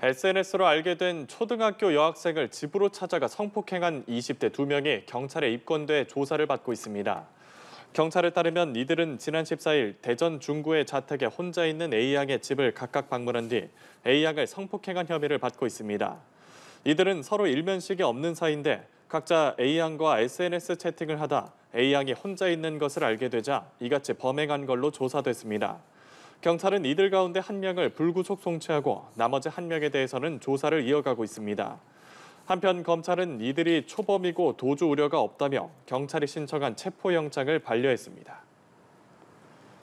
SNS로 알게 된 초등학교 여학생을 집으로 찾아가 성폭행한 20대 2명이 경찰에 입건돼 조사를 받고 있습니다. 경찰에 따르면 이들은 지난 14일 대전 중구의 자택에 혼자 있는 A양의 집을 각각 방문한 뒤 A양을 성폭행한 혐의를 받고 있습니다. 이들은 서로 일면식이 없는 사이인데 각자 A양과 SNS 채팅을 하다 A양이 혼자 있는 것을 알게 되자 이같이 범행한 걸로 조사됐습니다. 경찰은 이들 가운데 한 명을 불구속 송치하고 나머지 한 명에 대해서는 조사를 이어가고 있습니다. 한편 검찰은 이들이 초범이고 도주 우려가 없다며 경찰이 신청한 체포영장을 반려했습니다.